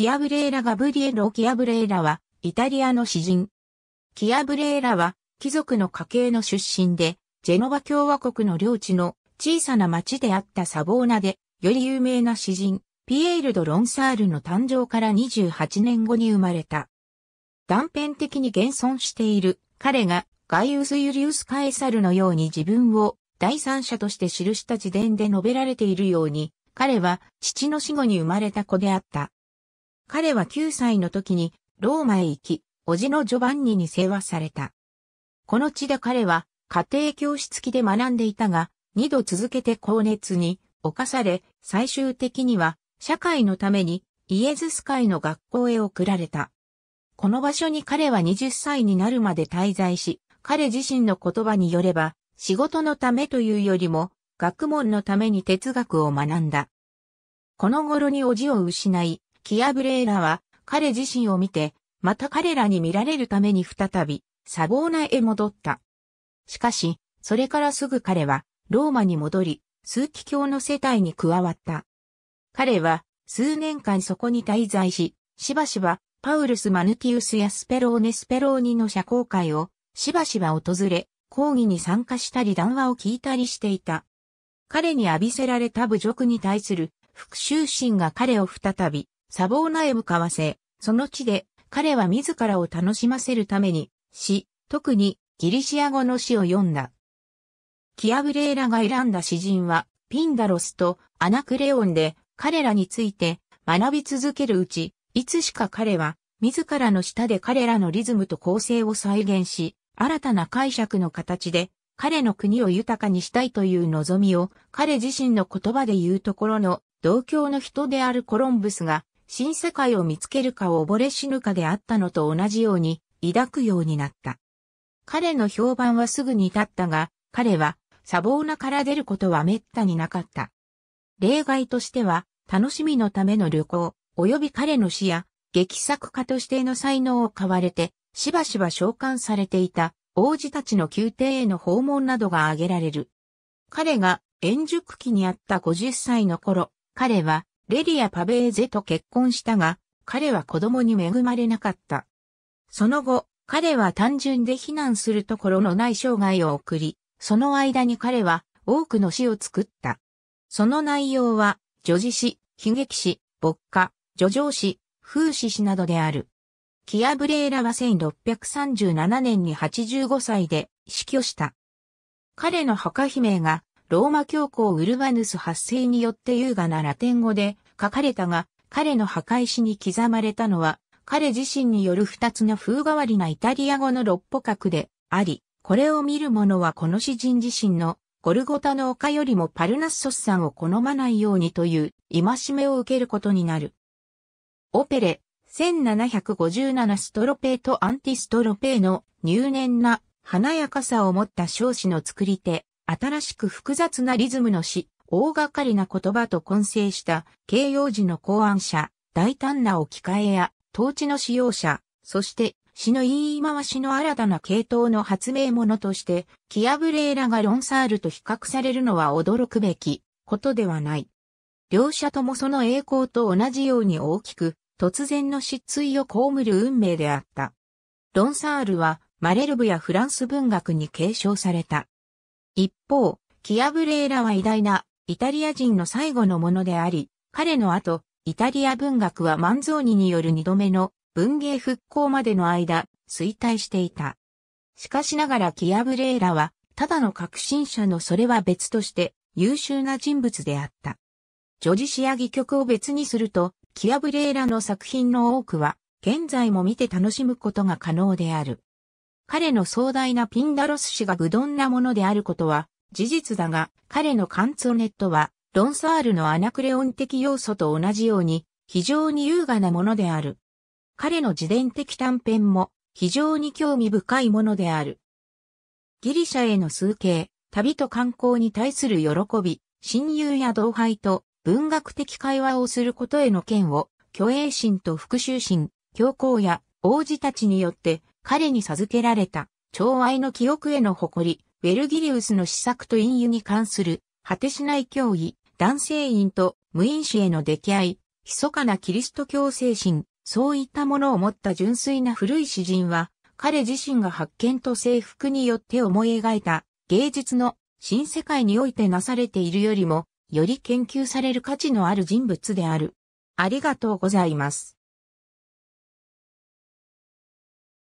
キアブレーラ・ガブリエロ・キアブレーラは、イタリアの詩人。キアブレーラは、貴族の家系の出身で、ジェノバ共和国の領地の小さな町であったサボーナで、より有名な詩人、ピエール・ド・ロンサールの誕生から28年後に生まれた。断片的に現存している彼がガイウス・ユリウス・カエサルのように自分を第三者として記した自伝で述べられているように、彼は父の死後に生まれた子であった。彼は9歳の時にローマへ行き、叔父のジョバンニに世話された。この地で彼は家庭教師付きで学んでいたが、二度続けて高熱に侵され、最終的には社会のためにイエズス会の学校へ送られた。この場所に彼は20歳になるまで滞在し、彼自身の言葉によれば、仕事のためというよりも、学問のために哲学を学んだ。この頃に叔父を失い、キアブレーラは彼自身を見て、また彼らに見られるために再び、サボーナへ戻った。しかし、それからすぐ彼は、ローマに戻り、数奇教の世帯に加わった。彼は、数年間そこに滞在し、しばしば、パウルス・マヌティウスやスペローネ・スペローニの社交会を、しばしば訪れ、講義に参加したり談話を聞いたりしていた。彼に浴びせられた侮辱に対する復讐心が彼を再びサボーナエム買わせ、その地で彼は自らを楽しませるために、詩、特にギリシア語の詩を読んだ。キアブレーラが選んだ詩人は、ピンダロスとアナクレオンで、彼らについて学び続けるうち、いつしか彼は、自らの舌で彼らのリズムと構成を再現し、新たな解釈の形で、彼の国を豊かにしたいという望みを、彼自身の言葉で言うところの、同郷の人であるコロンブスが、新世界を見つけるか溺れ死ぬかであったのと同じように抱くようになった。彼の評判はすぐに立ったが、彼は砂防なから出ることは滅多になかった。例外としては、楽しみのための旅行、及び彼の死や、劇作家としての才能を買われて、しばしば召喚されていた王子たちの宮廷への訪問などが挙げられる。彼が円熟期にあった50歳の頃、彼はレリア・パベーゼと結婚したが、彼は子供に恵まれなかった。その後、彼は単純で避難するところのない生涯を送り、その間に彼は多くの詩を作った。その内容は、女児詩、悲劇詩、牧歌、女情詩、風刺詩などである。キアブレーラは1637年に85歳で死去した。彼の墓碑銘がローマ教皇ウルバヌス発生によって優雅なラテン語で書かれたが、彼の墓石に刻まれたのは、彼自身による二つの風変わりなイタリア語の六歩格であり、これを見る者はこの詩人自身のゴルゴタの丘よりもパルナッソスさんを好まないようにという戒めを受けることになる。オペレ、1757ストロペーとアンティストロペーの入念な華やかさを持った少子の作り手、新しく複雑なリズムの詩、大掛かりな言葉と混成した形容詞の考案者、大胆な置き換えや、統治の使用者、そして詩の言い回しの新たな系統の発明者として、キアブレーラがロンサールと比較されるのは驚くべきことではない。両者ともその栄光と同じように大きく、突然の失墜を被る運命であった。ロンサールは、マレルブやフランス文学に継承された。一方、キアブレーラは偉大なイタリア人の最後のものであり、彼の後、イタリア文学はマンゾーニによる二度目の文芸復興までの間、衰退していた。しかしながらキアブレーラは、ただの革新者のそれは別として優秀な人物であった。ジョジシア戯曲を別にすると、キアブレーラの作品の多くは、現在も見て楽しむことが可能である。彼の壮大なピンダロス氏が愚鈍なものであることは事実だが、彼のカンツォネットは、ロンサールのアナクレオン的要素と同じように、非常に優雅なものである。彼の自伝的短編も、非常に興味深いものである。ギリシャへの数形、旅と観光に対する喜び、親友や同輩と文学的会話をすることへの剣を、虚栄心と復讐心、教皇や王子たちによって彼に授けられた、寵愛の記憶への誇り、ウェルギリウスの施策と隠喩に関する、果てしない脅威、男性員と無因子への出来合い、密かなキリスト教精神、そういったものを持った純粋な古い詩人は、彼自身が発見と征服によって思い描いた芸術の新世界においてなされているよりも、より研究される価値のある人物である。ありがとうございます。